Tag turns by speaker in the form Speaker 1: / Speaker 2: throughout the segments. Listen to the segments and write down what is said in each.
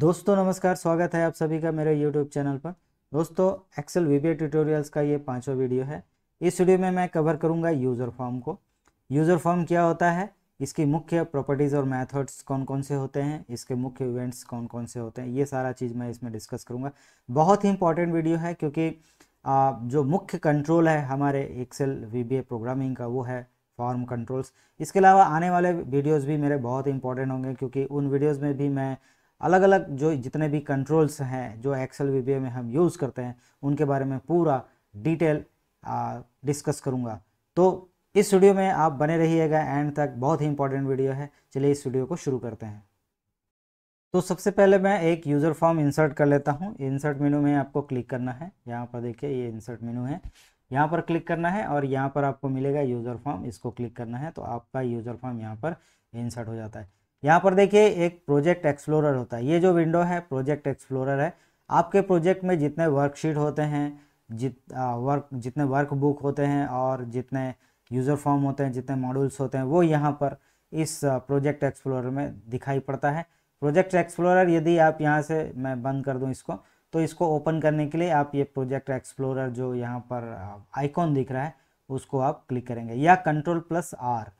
Speaker 1: दोस्तों नमस्कार स्वागत है आप सभी का मेरे YouTube चैनल पर दोस्तों एक्सेल वीबीए ट्यूटोरियल्स का ये पांचवा वीडियो है इस वीडियो में मैं कवर करूंगा यूज़र फॉर्म को यूज़र फॉर्म क्या होता है इसकी मुख्य प्रॉपर्टीज़ और मैथड्स कौन कौन से होते हैं इसके मुख्य इवेंट्स कौन कौन से होते हैं ये सारा चीज़ मैं इसमें डिस्कस करूँगा बहुत ही इंपॉर्टेंट वीडियो है क्योंकि जो मुख्य कंट्रोल है हमारे एक्सेल वी प्रोग्रामिंग का वो है फॉर्म कंट्रोल्स इसके अलावा आने वाले वीडियोज़ भी मेरे बहुत इंपॉर्टेंट होंगे क्योंकि उन वीडियोज़ में भी मैं अलग अलग जो जितने भी कंट्रोल्स हैं जो एक्सेल वी में हम यूज़ करते हैं उनके बारे में पूरा डिटेल डिस्कस करूँगा तो इस वीडियो में आप बने रहिएगा एंड तक बहुत ही इंपॉर्टेंट वीडियो है चलिए इस वीडियो को शुरू करते हैं तो सबसे पहले मैं एक यूज़र फॉर्म इंसर्ट कर लेता हूँ इंसर्ट मेनू में आपको क्लिक करना है यहाँ पर देखिए ये इंसर्ट मेनू है यहाँ पर क्लिक करना है और यहाँ पर आपको मिलेगा यूज़र फॉर्म इसको क्लिक करना है तो आपका यूज़र फॉर्म यहाँ पर इंसर्ट हो जाता है यहाँ पर देखिए एक प्रोजेक्ट एक्सप्लोरर होता है ये जो विंडो है प्रोजेक्ट एक्सप्लोरर है आपके प्रोजेक्ट में जितने वर्कशीट होते हैं जित वर्क जितने वर्क बुक होते हैं और जितने यूज़र फॉर्म होते हैं जितने मॉड्यूल्स होते हैं वो यहाँ पर इस प्रोजेक्ट एक्सप्लोरर में दिखाई पड़ता है प्रोजेक्ट एक्सप्लोरर यदि आप यहाँ से मैं बंद कर दूँ इसको तो इसको ओपन करने के लिए आप ये प्रोजेक्ट एक्सप्लोरर जो यहाँ पर आइकॉन दिख रहा है उसको आप क्लिक करेंगे या कंट्रोल प्लस आर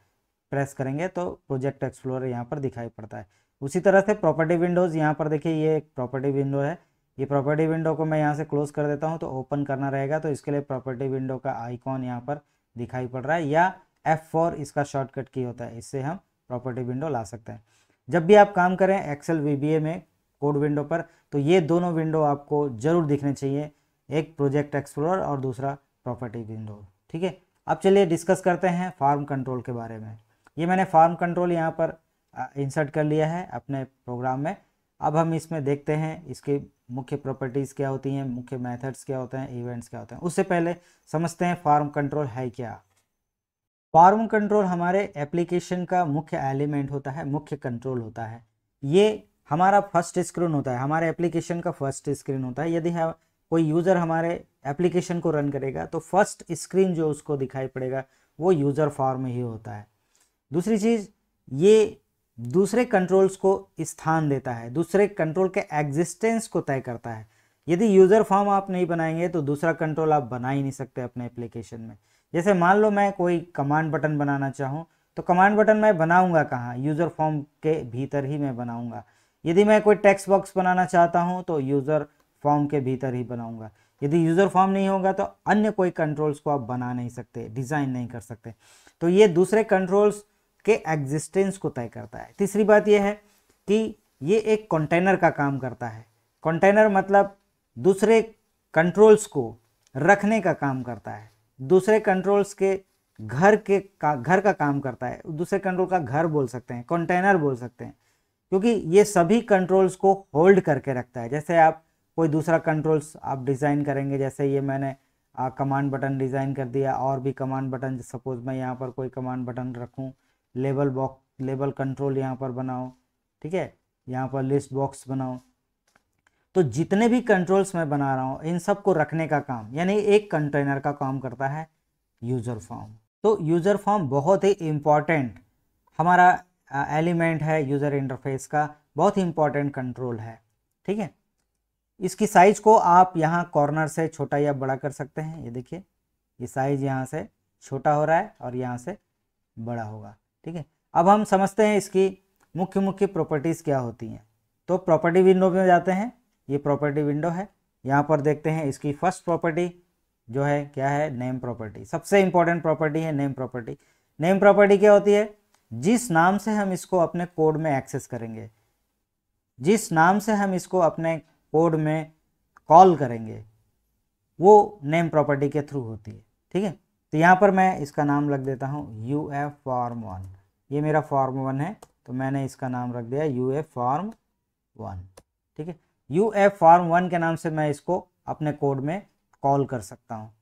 Speaker 1: प्रेस करेंगे तो प्रोजेक्ट एक्सप्लोरर यहाँ पर दिखाई पड़ता है उसी तरह से प्रॉपर्टी विंडोज़ यहाँ पर देखिए ये एक प्रॉपर्टी विंडो है ये प्रॉपर्टी विंडो को मैं यहाँ से क्लोज कर देता हूँ तो ओपन करना रहेगा तो इसके लिए प्रॉपर्टी विंडो का आइकॉन यहाँ पर दिखाई पड़ रहा है या F4 इसका शॉर्टकट की होता है इससे हम प्रॉपर्टी विंडो ला सकते हैं जब भी आप काम करें एक्सेल वी में कोड विंडो पर तो ये दोनों विंडो आपको ज़रूर दिखने चाहिए एक प्रोजेक्ट एक्सप्लोरर और दूसरा प्रॉपर्टी विंडो ठीक है अब चलिए डिस्कस करते हैं फार्म कंट्रोल के बारे में ये मैंने फॉर्म कंट्रोल यहाँ पर इंसर्ट कर लिया है अपने प्रोग्राम में अब हम इसमें देखते हैं इसके मुख्य प्रॉपर्टीज़ क्या होती हैं मुख्य मेथड्स क्या होते हैं इवेंट्स क्या होते हैं उससे पहले समझते हैं फॉर्म कंट्रोल है क्या फॉर्म कंट्रोल हमारे एप्लीकेशन का मुख्य एलिमेंट होता है मुख्य कंट्रोल होता है ये हमारा फर्स्ट स्क्रीन होता है हमारे एप्लीकेशन का फर्स्ट स्क्रीन होता है यदि हम कोई यूज़र हमारे एप्लीकेशन को रन करेगा तो फर्स्ट स्क्रीन जो उसको दिखाई पड़ेगा वो यूज़र फॉर्म ही होता है दूसरी चीज़ ये दूसरे कंट्रोल्स को स्थान देता है दूसरे कंट्रोल के एग्जिस्टेंस को तय करता है यदि यूज़र फॉर्म आप नहीं बनाएंगे तो दूसरा कंट्रोल आप बना ही नहीं सकते अपने एप्लीकेशन में जैसे मान लो मैं कोई कमांड बटन बनाना चाहूँ तो कमांड बटन मैं बनाऊँगा कहाँ यूज़र फॉर्म के भीतर ही मैं बनाऊँगा यदि मैं कोई टेक्स्ट बॉक्स बनाना चाहता हूँ तो यूज़र फॉर्म के भीतर ही बनाऊंगा यदि यूज़र फॉर्म नहीं होगा तो अन्य कोई कंट्रोल्स को आप बना नहीं सकते डिज़ाइन नहीं कर सकते तो ये दूसरे कंट्रोल्स के एग्जिस्टेंस को तय करता है तीसरी बात यह है कि ये एक कंटेनर का काम करता है कंटेनर मतलब दूसरे कंट्रोल्स को रखने का काम करता है दूसरे कंट्रोल्स के घर के का घर का काम करता है दूसरे कंट्रोल का घर बोल सकते हैं कंटेनर बोल सकते हैं क्योंकि ये सभी कंट्रोल्स को होल्ड करके रखता है जैसे आप कोई दूसरा कंट्रोल्स आप डिज़ाइन करेंगे जैसे ये मैंने कमांड बटन डिज़ाइन कर दिया और भी कमांड बटन सपोज मैं यहाँ पर कोई कमांड बटन रखूँ लेबल बॉक्स लेबल कंट्रोल यहाँ पर बनाओ ठीक है यहाँ पर लिस्ट बॉक्स बनाओ तो जितने भी कंट्रोल्स मैं बना रहा हूँ इन सबको रखने का काम यानी एक कंटेनर का काम करता है यूज़र फॉर्म तो यूज़र फॉर्म बहुत ही इम्पॉर्टेंट हमारा एलिमेंट है यूज़र इंटरफेस का बहुत ही इम्पॉर्टेंट कंट्रोल है ठीक है इसकी साइज़ को आप यहाँ कॉर्नर से छोटा या बड़ा कर सकते हैं ये देखिए ये साइज़ यहाँ से छोटा हो रहा है और यहाँ से बड़ा होगा ठीक है अब हम समझते हैं इसकी मुख्य मुख्य प्रॉपर्टीज़ क्या होती हैं तो प्रॉपर्टी विंडो में जाते हैं ये प्रॉपर्टी विंडो है यहाँ पर देखते हैं इसकी फर्स्ट प्रॉपर्टी जो है क्या है नेम प्रॉपर्टी सबसे इंपॉर्टेंट प्रॉपर्टी है नेम प्रॉपर्टी नेम प्रॉपर्टी क्या होती है जिस नाम से हम इसको अपने कोड में एक्सेस करेंगे जिस नाम से हम इसको अपने कोड में कॉल करेंगे वो नेम प्रॉपर्टी के थ्रू होती है ठीक है तो यहाँ पर मैं इसका नाम लग देता हूँ यू एफ फॉर्म वन ये मेरा फॉर्म वन है तो मैंने इसका नाम रख दिया यू एफ फॉर्म वन ठीक है यू ए फॉर्म वन के नाम से मैं इसको अपने कोड में कॉल कर सकता हूँ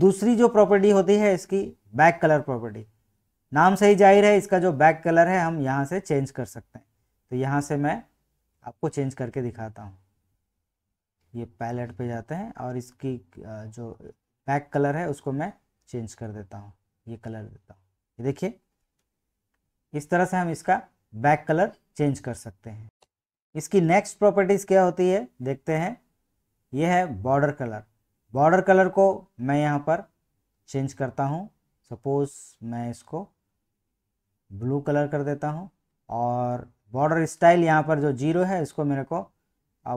Speaker 1: दूसरी जो प्रॉपर्टी होती है इसकी बैक कलर प्रॉपर्टी नाम से ही जाहिर है इसका जो बैक कलर है हम यहाँ से चेंज कर सकते हैं तो यहाँ से मैं आपको चेंज करके दिखाता हूँ ये पैलेट पे जाते हैं और इसकी जो बैक कलर है उसको मैं चेंज कर देता हूँ ये कलर देता हूँ ये देखिए इस तरह से हम इसका बैक कलर चेंज कर सकते हैं इसकी नेक्स्ट प्रॉपर्टीज़ क्या होती है देखते हैं यह है बॉर्डर कलर बॉर्डर कलर को मैं यहाँ पर चेंज करता हूँ सपोज़ मैं इसको ब्लू कलर कर देता हूँ और बॉर्डर स्टाइल यहाँ पर जो जीरो है इसको मेरे को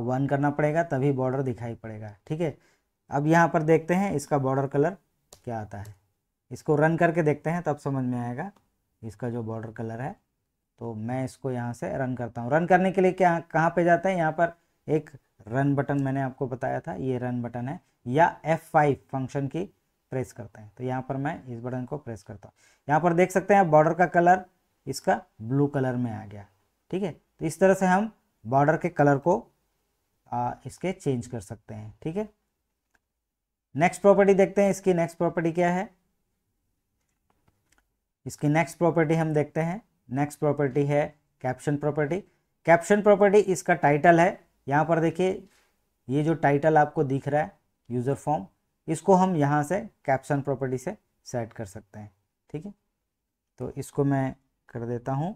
Speaker 1: वन करना पड़ेगा तभी बॉर्डर दिखाई पड़ेगा ठीक है अब यहाँ पर देखते हैं इसका बॉर्डर कलर क्या आता है इसको रन करके देखते हैं तब समझ में आएगा इसका जो बॉर्डर कलर है तो मैं इसको यहाँ से रन करता हूँ रन करने के लिए क्या कहाँ पे जाते हैं यहाँ पर एक रन बटन मैंने आपको बताया था ये रन बटन है या F5 फंक्शन की प्रेस करते हैं तो यहाँ पर मैं इस बटन को प्रेस करता हूँ यहाँ पर देख सकते हैं बॉर्डर का कलर इसका ब्लू कलर में आ गया ठीक है तो इस तरह से हम बॉर्डर के कलर को आ, इसके चेंज कर सकते हैं ठीक है नेक्स्ट प्रॉपर्टी देखते हैं इसकी नेक्स्ट प्रॉपर्टी क्या है इसकी नेक्स्ट प्रॉपर्टी हम देखते हैं नेक्स्ट प्रॉपर्टी है कैप्शन प्रॉपर्टी कैप्शन प्रॉपर्टी इसका टाइटल है यहाँ पर देखिए ये जो टाइटल आपको दिख रहा है यूज़र फॉर्म इसको हम यहाँ से कैप्शन प्रॉपर्टी से सेट कर सकते हैं ठीक है तो इसको मैं कर देता हूँ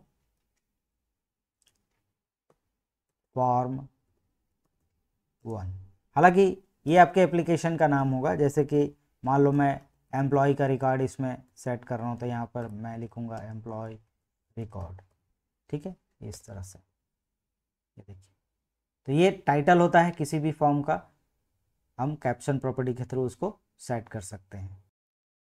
Speaker 1: फॉर्म वन हालांकि ये आपके एप्लीकेशन का नाम होगा जैसे कि मान लो मैं एम्प्लॉय का रिकॉर्ड इसमें सेट कर रहा हूँ तो यहाँ पर मैं लिखूँगा एम्प्लॉय रिकॉर्ड ठीक है इस तरह से ये देखिए तो ये टाइटल होता है किसी भी फॉर्म का हम कैप्शन प्रॉपर्टी के थ्रू उसको सेट कर सकते हैं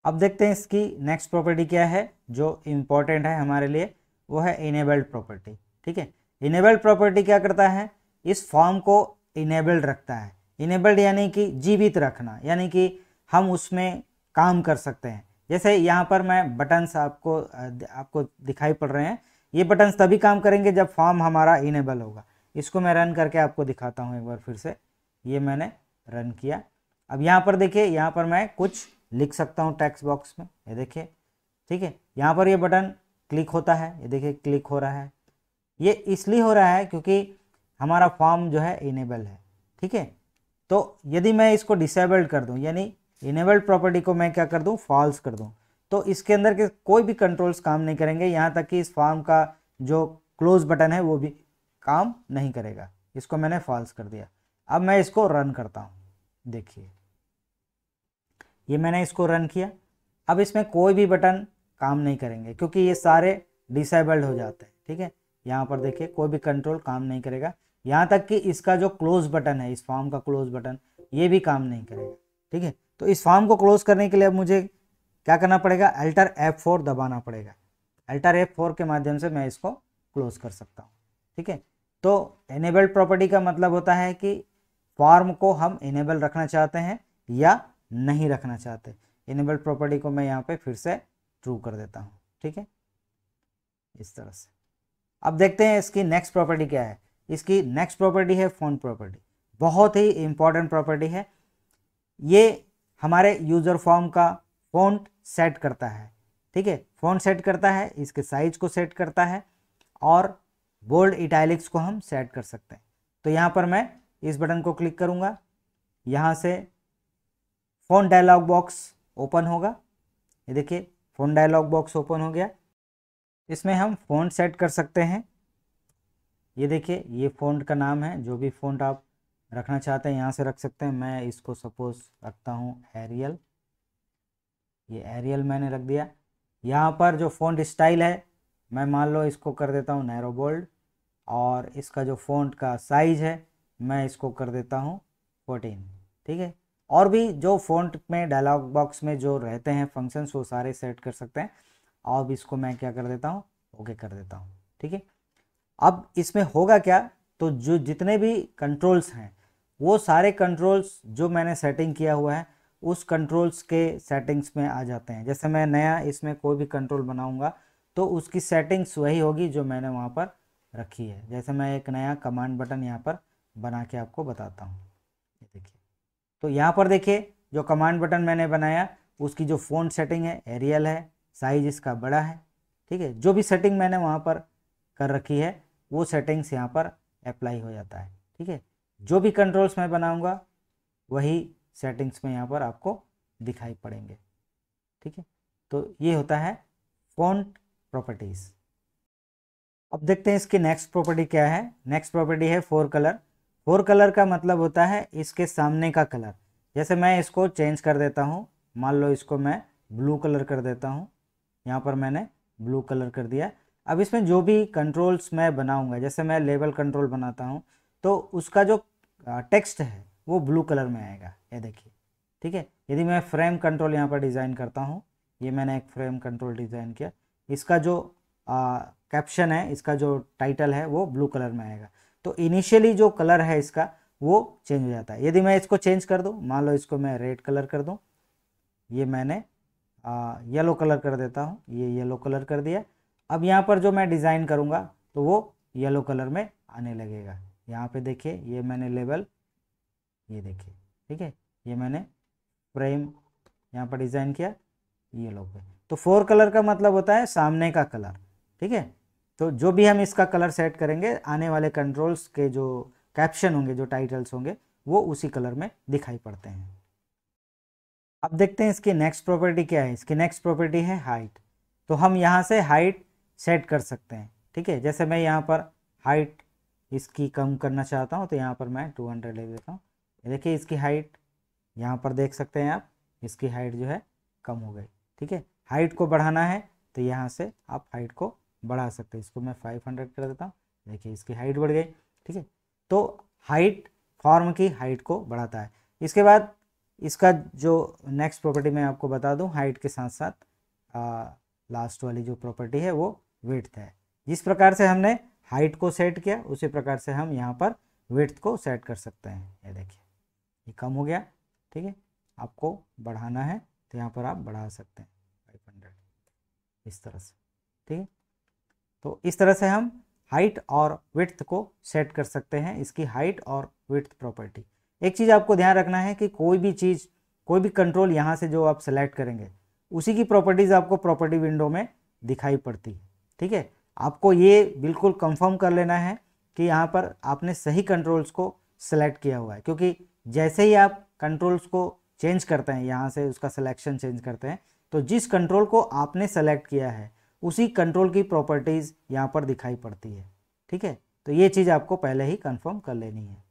Speaker 1: अब देखते हैं इसकी नेक्स्ट प्रॉपर्टी क्या है जो इम्पोर्टेंट है हमारे लिए वो है इनेबल्ड प्रॉपर्टी ठीक है इनेबल्ड प्रॉपर्टी क्या करता है इस फॉर्म को इनेबल्ड रखता है इनेबल्ड यानी कि जीवित रखना यानी कि हम उसमें काम कर सकते हैं जैसे यहाँ पर मैं बटन्स आपको आपको दिखाई पड़ रहे हैं ये बटन्स तभी काम करेंगे जब फॉर्म हमारा इनेबल होगा इसको मैं रन करके आपको दिखाता हूँ एक बार फिर से ये मैंने रन किया अब यहाँ पर देखिए यहाँ पर मैं कुछ लिख सकता हूँ टेक्स्ट बॉक्स में ये देखिए ठीक है यहाँ पर ये बटन क्लिक होता है ये देखिए क्लिक हो रहा है ये इसलिए हो रहा है क्योंकि हमारा फॉर्म जो है इनेबल है ठीक है तो यदि मैं इसको डिसेबल्ड कर दूँ यानी इनेबल्ड प्रॉपर्टी को मैं क्या कर दूँ फॉल्स कर दूँ तो इसके अंदर के कोई भी कंट्रोल्स काम नहीं करेंगे यहाँ तक कि इस फॉर्म का जो क्लोज बटन है वो भी काम नहीं करेगा इसको मैंने फॉल्स कर दिया अब मैं इसको रन करता हूँ देखिए ये मैंने इसको रन किया अब इसमें कोई भी बटन काम नहीं करेंगे क्योंकि ये सारे डिसेबल्ड हो जाते हैं ठीक है यहाँ पर देखिए कोई भी कंट्रोल काम नहीं करेगा यहाँ तक कि इसका जो क्लोज बटन है इस फॉर्म का क्लोज बटन ये भी काम नहीं करेगा ठीक है तो इस फॉर्म को क्लोज करने के लिए अब मुझे क्या करना पड़ेगा अल्टर एफ फोर दबाना पड़ेगा अल्टर एफ फोर के माध्यम से मैं इसको क्लोज कर सकता हूँ ठीक है तो एनेबल्ड प्रॉपर्टी का मतलब होता है कि फॉर्म को हम इनेबल रखना चाहते हैं या नहीं रखना चाहते इनेबल्ड प्रॉपर्टी को मैं यहाँ पे फिर से ट्रू कर देता हूँ ठीक है इस तरह से अब देखते हैं इसकी नेक्स्ट प्रॉपर्टी क्या है इसकी नेक्स्ट प्रॉपर्टी है फोन प्रॉपर्टी बहुत ही इंपॉर्टेंट प्रॉपर्टी है ये हमारे यूज़र फॉर्म का फ़ॉन्ट सेट करता है ठीक है फ़ॉन्ट सेट करता है इसके साइज़ को सेट करता है और बोल्ड इटैलिक्स को हम सेट कर सकते हैं तो यहाँ पर मैं इस बटन को क्लिक करूँगा यहाँ से फ़ोन डायलॉग बॉक्स ओपन होगा ये देखिए फ़ोन डायलॉग बॉक्स ओपन हो गया इसमें हम फ़ोन सेट कर सकते हैं ये देखिए ये फ़ोन का नाम है जो भी फ़ोन आप रखना चाहते हैं यहाँ से रख सकते हैं मैं इसको सपोज रखता हूँ एरियल ये एरियल मैंने रख दिया यहाँ पर जो फ़ॉन्ट स्टाइल है मैं मान लो इसको कर देता हूँ नैरो बोल्ड और इसका जो फ़ॉन्ट का साइज़ है मैं इसको कर देता हूँ फोर्टीन ठीक है और भी जो फ़ॉन्ट में डायलॉग बॉक्स में जो रहते हैं फंक्शंस वो सारे सेट कर सकते हैं और इसको मैं क्या कर देता हूँ ओके कर देता हूँ ठीक है अब इसमें होगा क्या तो जो जितने भी कंट्रोल्स हैं वो सारे कंट्रोल्स जो मैंने सेटिंग किया हुआ है उस कंट्रोल्स के सेटिंग्स में आ जाते हैं जैसे मैं नया इसमें कोई भी कंट्रोल बनाऊंगा तो उसकी सेटिंग्स वही होगी जो मैंने वहाँ पर रखी है जैसे मैं एक नया कमांड बटन यहाँ पर बना के आपको बताता हूँ देखिए तो यहाँ पर देखिए जो कमांड बटन मैंने बनाया उसकी जो फ़ोन सेटिंग है एरियल है साइज इसका बड़ा है ठीक है जो भी सेटिंग मैंने वहाँ पर कर रखी है वो सेटिंग्स यहाँ पर अप्लाई हो जाता है ठीक है जो भी कंट्रोल्स मैं बनाऊंगा वही सेटिंग्स में यहाँ पर आपको दिखाई पड़ेंगे ठीक है तो ये होता है फॉन्ट प्रॉपर्टीज़ अब देखते हैं इसकी नेक्स्ट प्रॉपर्टी क्या है नेक्स्ट प्रॉपर्टी है फोर कलर फोर कलर का मतलब होता है इसके सामने का कलर जैसे मैं इसको चेंज कर देता हूँ मान लो इसको मैं ब्लू कलर कर देता हूँ यहाँ पर मैंने ब्लू कलर कर दिया अब इसमें जो भी कंट्रोल्स मैं बनाऊँगा जैसे मैं लेबल कंट्रोल बनाता हूँ तो उसका जो टेक्स्ट है वो ब्लू कलर में आएगा ये देखिए ठीक है यदि मैं फ्रेम कंट्रोल यहाँ पर डिज़ाइन करता हूँ ये मैंने एक फ्रेम कंट्रोल डिज़ाइन किया इसका जो कैप्शन है इसका जो टाइटल है वो ब्लू कलर में आएगा तो इनिशियली जो कलर है इसका वो चेंज हो जाता है यदि मैं इसको चेंज कर दूँ मान लो इसको मैं रेड कलर कर दूँ ये मैंने येलो कलर कर देता हूँ ये येलो कलर कर दिया अब यहाँ पर जो मैं डिज़ाइन करूँगा तो वो येलो कलर में आने लगेगा यहाँ पे देखिए ये मैंने लेवल ये देखिए ठीक है ये मैंने फ्रेम यहाँ पर डिज़ाइन किया ये लोग पे तो फोर कलर का मतलब होता है सामने का कलर ठीक है तो जो भी हम इसका कलर सेट करेंगे आने वाले कंट्रोल्स के जो कैप्शन होंगे जो टाइटल्स होंगे वो उसी कलर में दिखाई पड़ते हैं अब देखते हैं इसकी नेक्स्ट प्रॉपर्टी क्या है इसकी नेक्स्ट प्रॉपर्टी है हाइट तो हम यहाँ से हाइट सेट कर सकते हैं ठीक है जैसे मैं यहाँ पर हाइट इसकी कम करना चाहता हूँ तो यहाँ पर मैं टू हंड्रेड ले देता हूँ देखिए इसकी हाइट यहाँ पर देख सकते हैं आप इसकी हाइट जो है कम हो गई ठीक है हाइट को बढ़ाना है तो यहाँ से आप हाइट को बढ़ा सकते हैं इसको मैं फाइव हंड्रेड कर देता हूँ देखिए इसकी हाइट बढ़ गई ठीक है तो हाइट फॉर्म की हाइट को बढ़ाता है इसके बाद इसका जो नेक्स्ट प्रॉपर्टी मैं आपको बता दूँ हाइट के साथ साथ लास्ट वाली जो प्रॉपर्टी है वो वेट है जिस प्रकार से हमने हाइट को सेट किया उसी प्रकार से हम यहाँ पर वेथ को सेट कर सकते हैं ये देखिए ये कम हो गया ठीक है आपको बढ़ाना है तो यहाँ पर आप बढ़ा सकते हैं फाइव हंड्रेड इस तरह से ठीक है तो इस तरह से हम हाइट और विथ को सेट कर सकते हैं इसकी हाइट और विथ प्रॉपर्टी एक चीज़ आपको ध्यान रखना है कि कोई भी चीज़ कोई भी कंट्रोल यहाँ से जो आप सेलेक्ट करेंगे उसी की प्रॉपर्टीज़ आपको प्रॉपर्टी विंडो में दिखाई पड़ती है ठीक है आपको ये बिल्कुल कंफर्म कर लेना है कि यहाँ पर आपने सही कंट्रोल्स को सिलेक्ट किया हुआ है क्योंकि जैसे ही आप कंट्रोल्स को चेंज करते हैं यहाँ से उसका सिलेक्शन चेंज करते हैं तो जिस कंट्रोल को आपने सेलेक्ट किया है उसी कंट्रोल की प्रॉपर्टीज़ यहाँ पर दिखाई पड़ती है ठीक है तो ये चीज़ आपको पहले ही कंफर्म कर लेनी है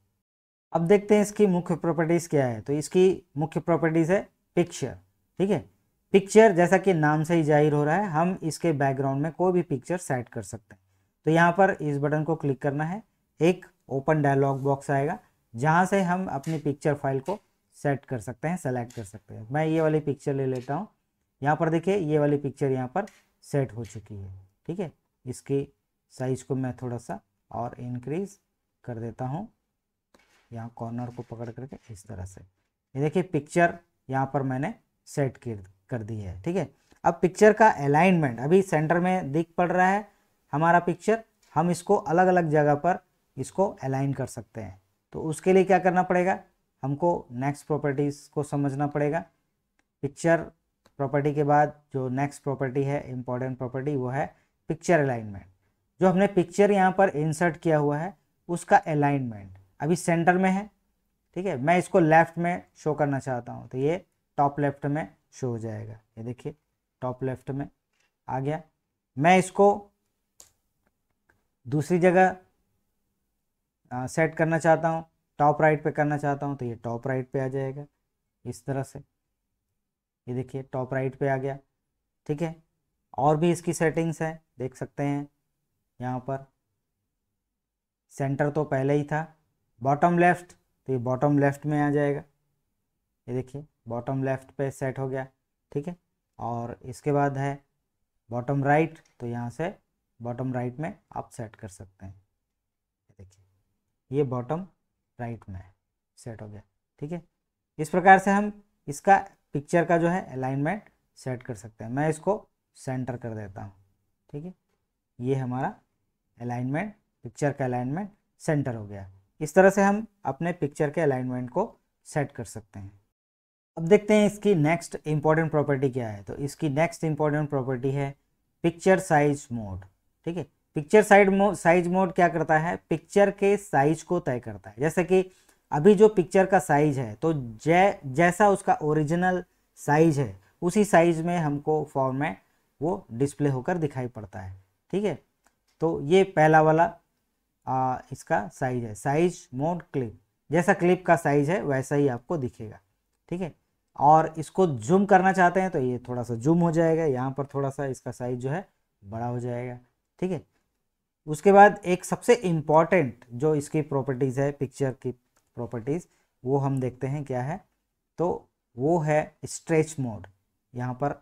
Speaker 1: अब देखते हैं इसकी मुख्य प्रॉपर्टीज़ क्या है तो इसकी मुख्य प्रॉपर्टीज़ है पिक्चर ठीक है पिक्चर जैसा कि नाम से ही जाहिर हो रहा है हम इसके बैकग्राउंड में कोई भी पिक्चर सेट कर सकते हैं तो यहाँ पर इस बटन को क्लिक करना है एक ओपन डायलॉग बॉक्स आएगा जहाँ से हम अपनी पिक्चर फाइल को सेट कर सकते हैं सेलेक्ट कर सकते हैं मैं ये वाली पिक्चर ले लेता हूँ यहाँ पर देखिए ये वाली पिक्चर यहाँ पर सेट हो चुकी है ठीक है इसकी साइज को मैं थोड़ा सा और इनक्रीज कर देता हूँ यहाँ कॉर्नर को पकड़ करके इस तरह से ये देखिए पिक्चर यहाँ पर मैंने सेट कर दी कर दी है ठीक है अब पिक्चर का अलाइनमेंट अभी सेंटर में दिख पड़ रहा है हमारा पिक्चर हम इसको अलग अलग जगह पर इसको अलाइन कर सकते हैं तो उसके लिए क्या करना पड़ेगा हमको नेक्स्ट प्रॉपर्टीज़ को समझना पड़ेगा पिक्चर प्रॉपर्टी के बाद जो नेक्स्ट प्रॉपर्टी है इम्पॉर्टेंट प्रॉपर्टी वो है पिक्चर अलाइनमेंट जो हमने पिक्चर यहाँ पर इंसर्ट किया हुआ है उसका अलाइनमेंट अभी सेंटर में है ठीक है मैं इसको लेफ्ट में शो करना चाहता हूँ तो ये टॉप लेफ्ट में शो हो जाएगा ये देखिए टॉप लेफ्ट में आ गया मैं इसको दूसरी जगह सेट करना चाहता हूँ टॉप राइट पे करना चाहता हूँ तो ये टॉप राइट पे आ जाएगा इस तरह से ये देखिए टॉप राइट पे आ गया ठीक है और भी इसकी सेटिंग्स हैं देख सकते हैं यहाँ पर सेंटर तो पहले ही था बॉटम लेफ्ट तो ये बॉटम लेफ्ट में आ जाएगा ये देखिए बॉटम लेफ्ट पे सेट हो गया ठीक है और इसके बाद है बॉटम राइट तो यहाँ से बॉटम राइट में आप सेट कर सकते हैं देखिए ये बॉटम राइट में सेट हो गया ठीक है इस प्रकार से हम इसका पिक्चर का जो है अलाइनमेंट सेट कर सकते हैं मैं इसको सेंटर कर देता हूँ ठीक है ये हमारा अलाइनमेंट पिक्चर का अलाइनमेंट सेंटर हो गया इस तरह से हम अपने पिक्चर के अलाइनमेंट को सेट कर सकते हैं अब देखते हैं इसकी नेक्स्ट इंपॉर्टेंट प्रॉपर्टी क्या है तो इसकी नेक्स्ट इंपॉर्टेंट प्रॉपर्टी है पिक्चर साइज मोड ठीक है पिक्चर साइड साइज मोड क्या करता है पिक्चर के साइज को तय करता है जैसे कि अभी जो पिक्चर का साइज है तो जै जैसा उसका ओरिजिनल साइज है उसी साइज में हमको फॉर्मेट वो डिस्प्ले होकर दिखाई पड़ता है ठीक है तो ये पहला वाला आ, इसका साइज है साइज मोड क्लिप जैसा क्लिप का साइज है वैसा ही आपको दिखेगा ठीक है और इसको जूम करना चाहते हैं तो ये थोड़ा सा जूम हो जाएगा यहाँ पर थोड़ा सा इसका साइज जो है बड़ा हो जाएगा ठीक है उसके बाद एक सबसे इम्पॉर्टेंट जो इसकी प्रॉपर्टीज़ है पिक्चर की प्रॉपर्टीज़ वो हम देखते हैं क्या है तो वो है स्ट्रेच मोड यहाँ पर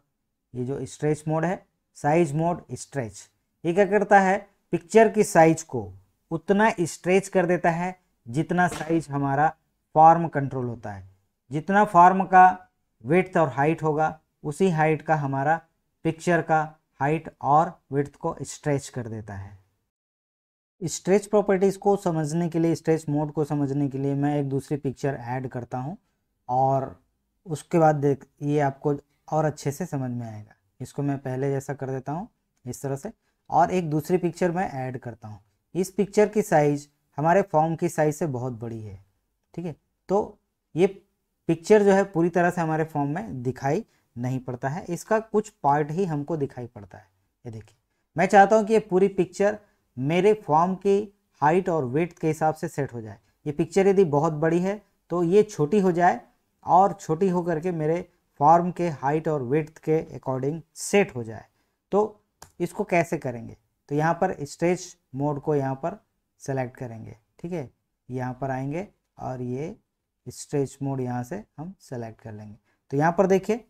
Speaker 1: ये जो स्ट्रेच मोड है साइज मोड स्ट्रेच ये क्या करता है पिक्चर की साइज को उतना स्ट्रेच कर देता है जितना साइज हमारा फॉर्म कंट्रोल होता है जितना फॉर्म का विथ और हाइट होगा उसी हाइट का हमारा पिक्चर का हाइट और विथ को स्ट्रेच कर देता है स्ट्रेच प्रॉपर्टीज़ को समझने के लिए स्ट्रेच मोड को समझने के लिए मैं एक दूसरी पिक्चर ऐड करता हूँ और उसके बाद देख ये आपको और अच्छे से समझ में आएगा इसको मैं पहले जैसा कर देता हूँ इस तरह से और एक दूसरी पिक्चर मैं ऐड करता हूँ इस पिक्चर की साइज़ हमारे फॉर्म की साइज़ से बहुत बड़ी है ठीक है तो ये पिक्चर जो है पूरी तरह से हमारे फॉर्म में दिखाई नहीं पड़ता है इसका कुछ पार्ट ही हमको दिखाई पड़ता है ये देखिए मैं चाहता हूँ कि ये पूरी पिक्चर मेरे फॉर्म की हाइट और वेट के हिसाब से सेट हो जाए ये पिक्चर यदि बहुत बड़ी है तो ये छोटी हो जाए और छोटी हो करके मेरे फॉर्म के हाइट और वेट के अकॉर्डिंग सेट हो जाए तो इसको कैसे करेंगे तो यहाँ पर स्ट्रेच मोड को यहाँ पर सेलेक्ट करेंगे ठीक है यहाँ पर आएंगे और ये स्ट्रेच मोड यहाँ से हम सेलेक्ट कर लेंगे तो यहाँ पर देखिए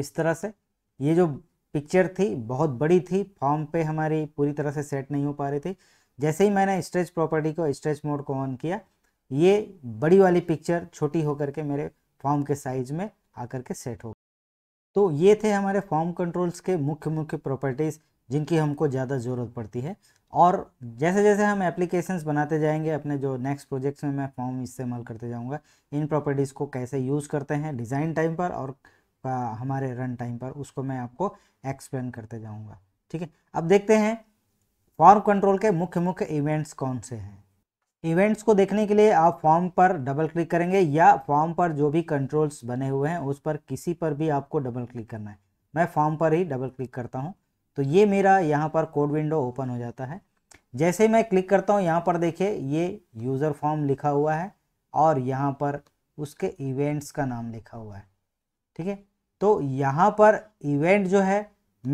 Speaker 1: इस तरह से ये जो पिक्चर थी बहुत बड़ी थी फॉर्म पे हमारी पूरी तरह से सेट नहीं हो पा रही थी जैसे ही मैंने स्ट्रेच प्रॉपर्टी को स्ट्रेच मोड को ऑन किया ये बड़ी वाली पिक्चर छोटी होकर के मेरे फॉर्म के साइज में आकर के सेट हो तो ये थे हमारे फॉर्म कंट्रोल्स के मुख्य मुख्य प्रॉपर्टीज़ जिनकी हमको ज़्यादा ज़रूरत पड़ती है और जैसे जैसे हम एप्लीकेशंस बनाते जाएंगे अपने जो नेक्स्ट प्रोजेक्ट्स में मैं फॉर्म इस्तेमाल करते जाऊंगा इन प्रॉपर्टीज़ को कैसे यूज़ करते हैं डिज़ाइन टाइम पर और हमारे रन टाइम पर उसको मैं आपको एक्सप्लेन करते जाऊंगा ठीक है अब देखते हैं फॉर्म कंट्रोल के मुख्य मुख्य इवेंट्स कौन से हैं इवेंट्स को देखने के लिए आप फॉर्म पर डबल क्लिक करेंगे या फॉर्म पर जो भी कंट्रोल्स बने हुए हैं उस पर किसी पर भी आपको डबल क्लिक करना है मैं फॉर्म पर ही डबल क्लिक करता हूँ तो ये मेरा यहाँ पर कोड विंडो ओपन हो जाता है जैसे मैं क्लिक करता हूँ यहाँ पर देखिए ये यूज़र फॉर्म लिखा हुआ है और यहाँ पर उसके इवेंट्स का नाम लिखा हुआ है ठीक है तो यहाँ पर इवेंट जो है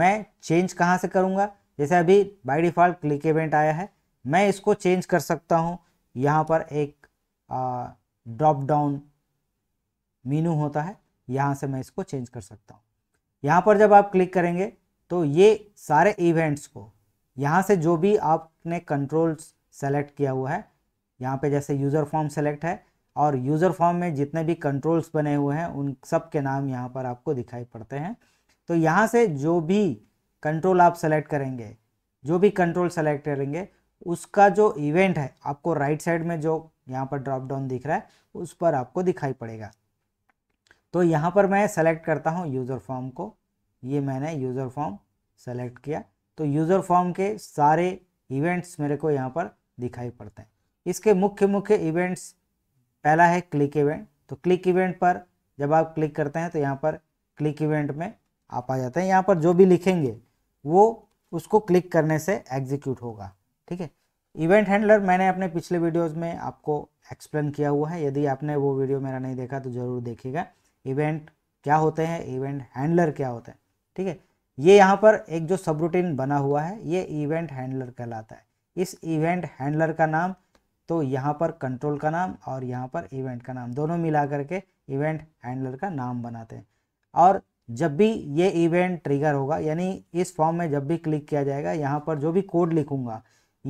Speaker 1: मैं चेंज कहाँ से करूँगा जैसे अभी बाई डिफ़ॉल्ट क्लिक इवेंट आया है मैं इसको चेंज कर सकता हूँ यहाँ पर एक ड्रॉप डाउन मीनू होता है यहाँ से मैं इसको चेंज कर सकता हूँ यहाँ पर जब आप क्लिक करेंगे तो ये सारे इवेंट्स को यहाँ से जो भी आपने कंट्रोल्स सेलेक्ट किया हुआ है यहाँ पे जैसे यूज़र फॉर्म सेलेक्ट है और यूज़र फॉर्म में जितने भी कंट्रोल्स बने हुए हैं उन सब के नाम यहाँ पर आपको दिखाई पड़ते हैं तो यहाँ से जो भी कंट्रोल आप सेलेक्ट करेंगे जो भी कंट्रोल सेलेक्ट करेंगे उसका जो इवेंट है आपको राइट साइड में जो यहाँ पर ड्रॉप डाउन दिख रहा है उस पर आपको दिखाई पड़ेगा तो यहाँ पर मैं सेलेक्ट करता हूँ यूज़र फॉर्म को ये मैंने यूज़र फॉर्म सेलेक्ट किया तो यूज़र फॉर्म के सारे इवेंट्स मेरे को यहाँ पर दिखाई पड़ते हैं इसके मुख्य मुख्य इवेंट्स पहला है क्लिक इवेंट तो क्लिक इवेंट पर जब आप क्लिक करते हैं तो यहाँ पर क्लिक इवेंट में आप आ जाते हैं यहाँ पर जो भी लिखेंगे वो उसको क्लिक करने से एग्जीक्यूट होगा ठीक है इवेंट हैंडलर मैंने अपने पिछले वीडियोस में आपको एक्सप्लेन किया हुआ है यदि आपने वो वीडियो मेरा नहीं देखा तो ज़रूर देखिएगा इवेंट क्या होते हैं इवेंट हैंडलर क्या होते हैं ठीक है ये यहाँ पर एक जो सब रूटीन बना हुआ है ये इवेंट हैंडलर कहलाता है इस इवेंट हैंडलर का नाम तो यहाँ पर कंट्रोल का नाम और यहाँ पर इवेंट का नाम दोनों मिला करके इवेंट हैंडलर का नाम बनाते हैं और जब भी ये इवेंट ट्रिगर होगा यानी इस फॉर्म में जब भी क्लिक किया जाएगा यहाँ पर जो भी कोड लिखूंगा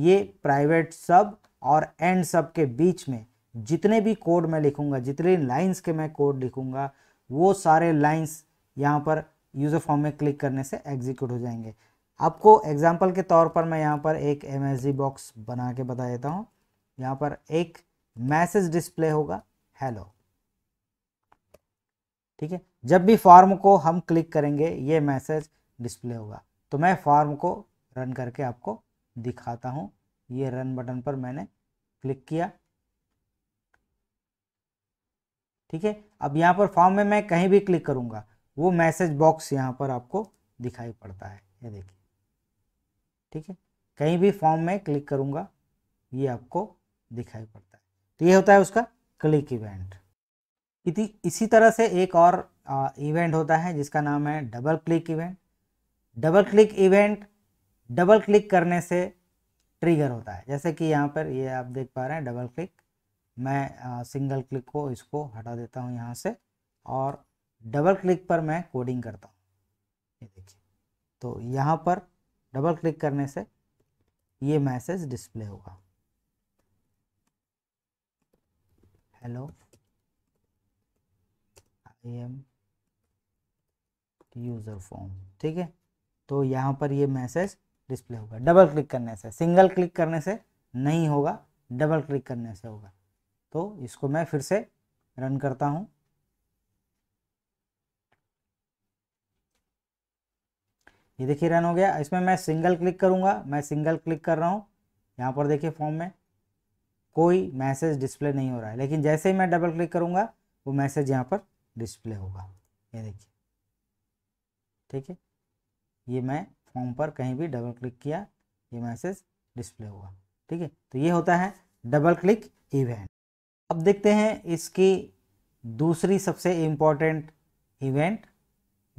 Speaker 1: ये प्राइवेट सब और एंड सब के बीच में जितने भी कोड मैं लिखूंगा जितने लाइंस के मैं कोड लिखूंगा वो सारे लाइंस यहाँ पर यूज़र फॉर्म में क्लिक करने से एग्जीक्यूट हो जाएंगे आपको एग्जाम्पल के तौर पर मैं यहाँ पर एक एम बॉक्स बना के बता देता हूँ यहाँ पर एक मैसेज डिस्प्ले होगा हेलो ठीक है जब भी फॉर्म को हम क्लिक करेंगे ये मैसेज डिस्प्ले होगा तो मैं फॉर्म को रन करके आपको दिखाता हूँ ये रन बटन पर मैंने क्लिक किया ठीक है अब यहाँ पर फॉर्म में मैं कहीं भी क्लिक करूँगा वो मैसेज बॉक्स यहाँ पर आपको दिखाई पड़ता है ये देखिए ठीक है कहीं भी फॉर्म में क्लिक करूँगा ये आपको दिखाई पड़ता है तो ये होता है उसका क्लिक इवेंट इसी तरह से एक और आ, इवेंट होता है जिसका नाम है double click event double click event double click करने से ट्रिगर होता है जैसे कि यहाँ पर ये आप देख पा रहे हैं डबल क्लिक मैं आ, सिंगल क्लिक को इसको हटा देता हूँ यहाँ से और डबल क्लिक पर मैं कोडिंग करता हूँ ये देखिए तो यहाँ पर डबल क्लिक करने से ये मैसेज डिस्प्ले होगा hello I am user form ठीक है तो यहाँ पर ये मैसेज डिस्प्ले होगा डबल क्लिक करने से सिंगल क्लिक करने से नहीं होगा डबल क्लिक करने से होगा तो इसको मैं फिर से रन करता हूँ ये देखिए रन हो गया इसमें मैं सिंगल क्लिक करूंगा मैं सिंगल क्लिक कर रहा हूँ यहाँ पर देखिए फॉर्म में कोई मैसेज डिस्प्ले नहीं हो रहा है लेकिन जैसे ही मैं डबल क्लिक करूंगा वो मैसेज यहाँ पर डिस्प्ले होगा ये देखिए ठीक है ये मैं फॉर्म पर कहीं भी डबल क्लिक किया ये मैसेज डिस्प्ले होगा ठीक है तो ये होता है डबल क्लिक इवेंट अब देखते हैं इसकी दूसरी सबसे इम्पॉर्टेंट इवेंट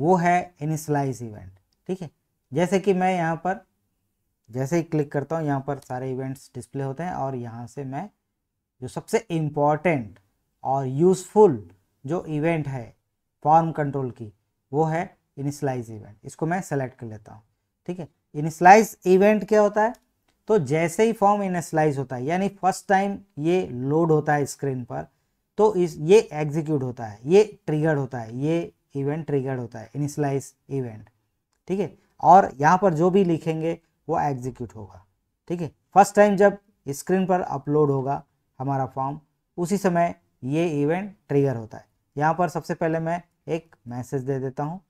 Speaker 1: वो है इनिशलाइज इवेंट ठीक है जैसे कि मैं यहाँ पर जैसे ही क्लिक करता हूँ यहाँ पर सारे इवेंट्स डिस्प्ले होते हैं और यहाँ से मैं जो सबसे इम्पॉर्टेंट और यूज़फुल जो इवेंट है फॉर्म कंट्रोल की वो है इनिशलाइज इवेंट इसको मैं सेलेक्ट कर लेता हूँ ठीक है इनिशलाइज इवेंट क्या होता है तो जैसे ही फॉर्म इनिशलाइज होता है यानी फर्स्ट टाइम ये लोड होता है स्क्रीन पर तो इस ये एग्जीक्यूट होता है ये ट्रिगर्ड होता है ये इवेंट ट्रिगर्ड होता है इनिशलाइज इवेंट ठीक है और यहाँ पर जो भी लिखेंगे वो एग्जीक्यूट होगा ठीक है फर्स्ट टाइम जब स्क्रीन पर अपलोड होगा हमारा फॉर्म उसी समय ये इवेंट ट्रिगर होता है यहाँ पर सबसे पहले मैं एक मैसेज दे देता हूँ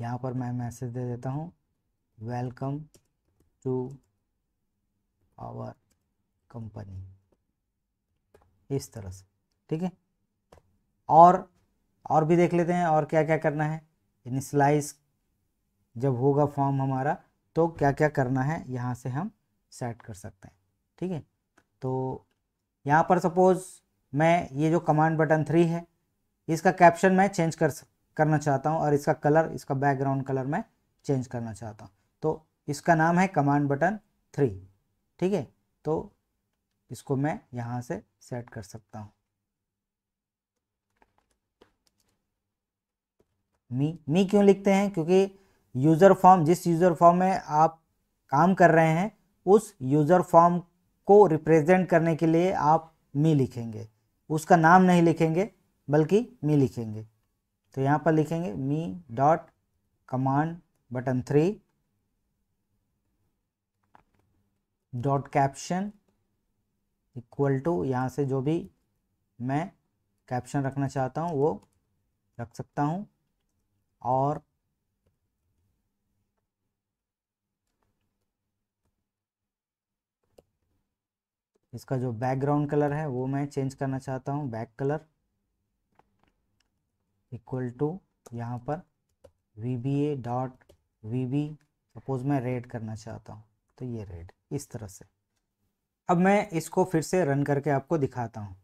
Speaker 1: यहाँ पर मैं मैसेज दे देता हूँ वेलकम टू आवर कंपनी इस तरह से ठीक है और और भी देख लेते हैं और क्या क्या करना है इनिशलाइज जब होगा फॉर्म हमारा तो क्या क्या करना है यहाँ से हम सेट कर सकते हैं ठीक है तो यहाँ पर सपोज़ मैं ये जो कमांड बटन थ्री है इसका कैप्शन मैं चेंज कर करना चाहता हूँ और इसका कलर इसका बैकग्राउंड कलर मैं चेंज करना चाहता हूँ तो इसका नाम है कमांड बटन थ्री ठीक है तो इसको मैं यहाँ से सेट कर सकता हूँ मी मी क्यों लिखते हैं क्योंकि यूज़र फॉर्म जिस यूज़र फॉर्म में आप काम कर रहे हैं उस यूज़र फॉर्म को रिप्रेजेंट करने के लिए आप मी लिखेंगे उसका नाम नहीं लिखेंगे बल्कि मी लिखेंगे तो यहाँ पर लिखेंगे me dot command button three dot caption equal to यहाँ से जो भी मैं कैप्शन रखना चाहता हूँ वो रख सकता हूँ और इसका जो बैकग्राउंड कलर है वो मैं चेंज करना चाहता हूँ बैक कलर इक्वल टू यहाँ पर V B A dot V B suppose मैं रेड करना चाहता हूँ तो ये रेड इस तरह से अब मैं इसको फिर से रन करके आपको दिखाता हूँ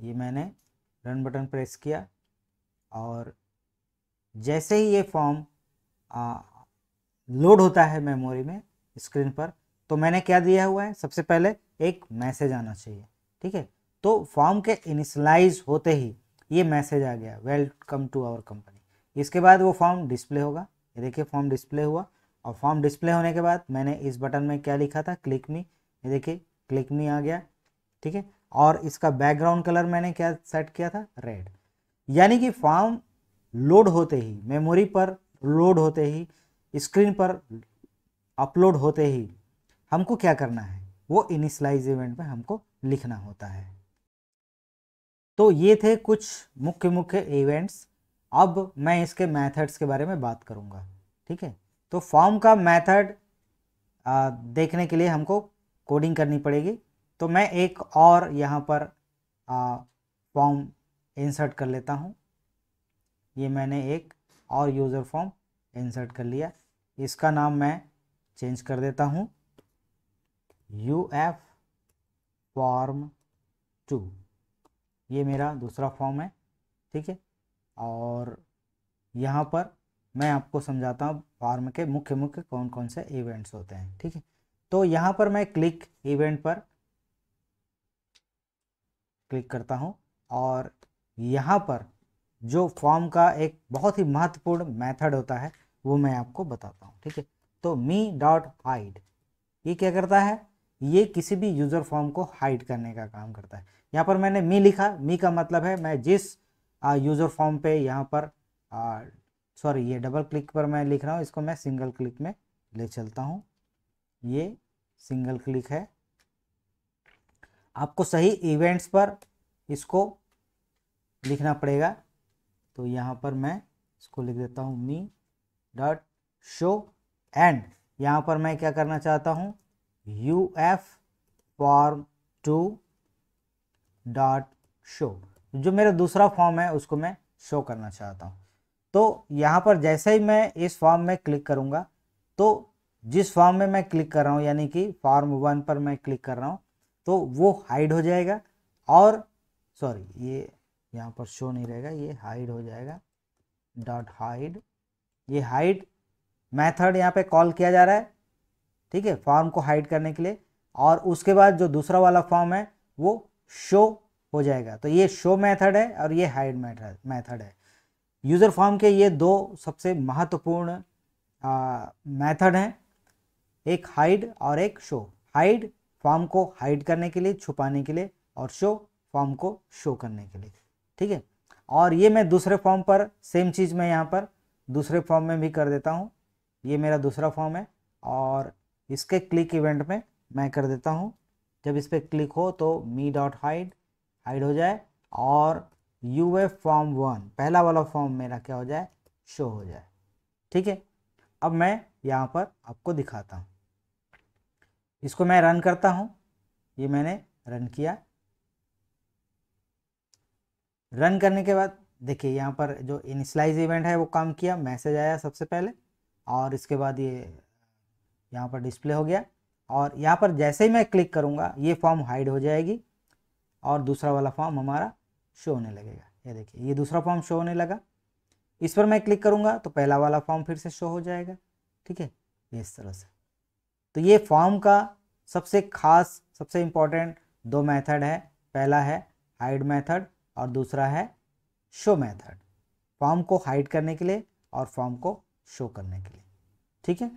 Speaker 1: ये मैंने रन बटन प्रेस किया और जैसे ही ये फॉर्म लोड होता है मेमोरी में स्क्रीन पर तो मैंने क्या दिया हुआ है सबसे पहले एक मैसेज आना चाहिए ठीक है तो फॉर्म के इनिशलाइज होते ही ये मैसेज आ गया वेलकम टू आवर कंपनी इसके बाद वो फॉर्म डिस्प्ले होगा ये देखिए फॉर्म डिस्प्ले हुआ और फॉर्म डिस्प्ले होने के बाद मैंने इस बटन में क्या लिखा था क्लिक मी ये देखिए क्लिक मी आ गया ठीक है और इसका बैकग्राउंड कलर मैंने क्या सेट किया था रेड यानी कि फॉर्म लोड होते ही मेमोरी पर लोड होते ही स्क्रीन पर अपलोड होते ही हमको क्या करना है वो इनिशलाइज इवेंट में हमको लिखना होता है तो ये थे कुछ मुख्य मुख्य इवेंट्स अब मैं इसके मेथड्स के बारे में बात करूँगा ठीक है तो फॉर्म का मेथड देखने के लिए हमको कोडिंग करनी पड़ेगी तो मैं एक और यहाँ पर फॉर्म इंसर्ट कर लेता हूँ ये मैंने एक और यूज़र फॉर्म इंसर्ट कर लिया इसका नाम मैं चेंज कर देता हूँ यू एफ फॉर्म टू ये मेरा दूसरा फॉर्म है ठीक है और यहाँ पर मैं आपको समझाता हूँ फॉर्म के मुख्य मुख्य कौन कौन से इवेंट्स होते हैं ठीक है तो यहाँ पर मैं क्लिक इवेंट पर क्लिक करता हूँ और यहाँ पर जो फॉर्म का एक बहुत ही महत्वपूर्ण मेथड होता है वो मैं आपको बताता हूँ ठीक है तो मी डॉट हाइड ये क्या करता है ये किसी भी यूज़र फॉर्म को हाइड करने का काम करता है यहाँ पर मैंने मी लिखा मी का मतलब है मैं जिस यूज़र फॉर्म पे यहाँ पर सॉरी ये डबल क्लिक पर मैं लिख रहा हूँ इसको मैं सिंगल क्लिक में ले चलता हूँ ये सिंगल क्लिक है आपको सही इवेंट्स पर इसको लिखना पड़ेगा तो यहाँ पर मैं इसको लिख देता हूँ मी डॉट शो एंड यहाँ पर मैं क्या करना चाहता हूँ U F form two dot show जो मेरा दूसरा फॉर्म है उसको मैं शो करना चाहता हूँ तो यहाँ पर जैसे ही मैं इस फॉर्म में क्लिक करूँगा तो जिस फॉर्म में मैं क्लिक कर रहा हूँ यानी कि फॉर्म वन पर मैं क्लिक कर रहा हूँ तो वो हाइड हो जाएगा और सॉरी ये यहाँ पर शो नहीं रहेगा ये हाइड हो जाएगा डॉट हाइड ये हाइड मेथड यहाँ पे कॉल किया जा रहा है ठीक है फॉर्म को हाइड करने के लिए और उसके बाद जो दूसरा वाला फॉर्म है वो शो हो जाएगा तो ये शो मेथड है और ये हाइड मेथड मेथड है यूज़र फॉर्म के ये दो सबसे महत्वपूर्ण मेथड हैं एक हाइड और एक शो हाइड फॉर्म को हाइड करने के लिए छुपाने के लिए और शो फॉर्म को शो करने के लिए ठीक है और ये मैं दूसरे फॉर्म पर सेम चीज़ मैं यहाँ पर दूसरे फॉर्म में भी कर देता हूँ ये मेरा दूसरा फॉर्म है और इसके क्लिक इवेंट में मैं कर देता हूँ जब इस पर क्लिक हो तो मी डॉट हाइड हाइड हो जाए और यू फॉर्म वन पहला वाला फॉर्म मेरा क्या हो जाए शो हो जाए ठीक है अब मैं यहाँ पर आपको दिखाता हूँ इसको मैं रन करता हूँ ये मैंने रन किया रन करने के बाद देखिए यहाँ पर जो इनिशलाइज इवेंट है वो काम किया मैसेज आया सबसे पहले और इसके बाद ये यहाँ पर डिस्प्ले हो गया और यहाँ पर जैसे ही मैं क्लिक करूँगा ये फॉर्म हाइड हो जाएगी और दूसरा वाला फॉर्म हमारा शो होने लगेगा ये देखिए ये दूसरा फॉर्म शो होने लगा इस पर मैं क्लिक करूँगा तो पहला वाला फॉर्म फिर से शो हो जाएगा ठीक है इस तरह से तो ये फॉर्म का सबसे खास सबसे इम्पॉर्टेंट दो मैथड है पहला है हाइड मैथड और दूसरा है शो मेथड फॉर्म को हाइड करने के लिए और फॉर्म को शो करने के लिए ठीक है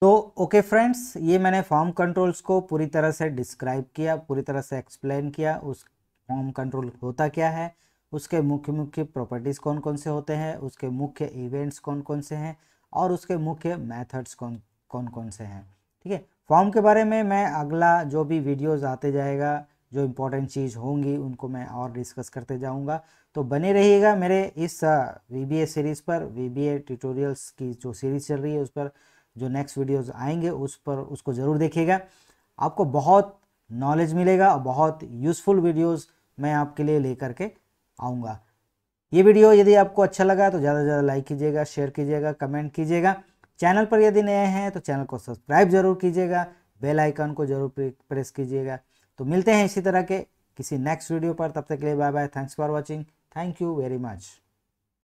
Speaker 1: तो ओके फ्रेंड्स ये मैंने फॉर्म कंट्रोल्स को पूरी तरह से डिस्क्राइब किया पूरी तरह से एक्सप्लेन किया उस फॉर्म कंट्रोल होता क्या है उसके मुख्य मुख्य प्रॉपर्टीज़ कौन कौन से होते हैं उसके मुख्य इवेंट्स कौन कौन से हैं और उसके मुख्य मेथड्स कौन कौन कौन से हैं ठीक है फॉर्म के बारे में मैं अगला जो भी वीडियोज आते जाएगा जो इम्पोर्टेंट चीज़ होंगी उनको मैं और डिस्कस करते जाऊंगा तो बने रहिएगा मेरे इस वी बी ए सीरीज़ पर वी बी ए ट्यूटोरियल्स की जो सीरीज़ चल रही है उस पर जो नेक्स्ट वीडियोज़ आएंगे उस पर उसको ज़रूर देखिएगा आपको बहुत नॉलेज मिलेगा और बहुत यूज़फुल वीडियोज़ मैं आपके लिए लेकर के आऊँगा ये वीडियो यदि आपको अच्छा लगा तो ज़्यादा से ज़्यादा लाइक कीजिएगा शेयर कीजिएगा कमेंट कीजिएगा चैनल पर यदि नए हैं तो चैनल को सब्सक्राइब जरूर कीजिएगा बेल आइकन को जरूर प्रेस कीजिएगा तो मिलते हैं इसी तरह के किसी नेक्स्ट वीडियो पर तब तक के लिए bye bye thanks for watching thank you very much